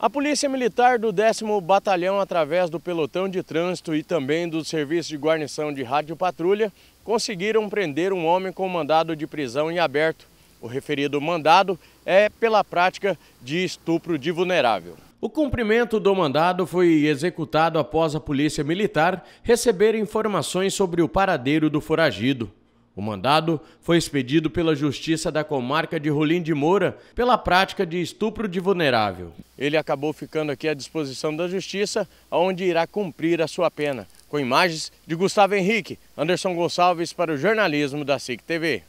A Polícia Militar do 10 Batalhão, através do pelotão de trânsito e também do Serviço de Guarnição de Rádio Patrulha, conseguiram prender um homem com mandado de prisão em aberto. O referido mandado é pela prática de estupro de vulnerável. O cumprimento do mandado foi executado após a Polícia Militar receber informações sobre o paradeiro do foragido. O mandado foi expedido pela Justiça da Comarca de Rolim de Moura pela prática de estupro de vulnerável. Ele acabou ficando aqui à disposição da Justiça, onde irá cumprir a sua pena. Com imagens de Gustavo Henrique, Anderson Gonçalves para o jornalismo da SIC TV.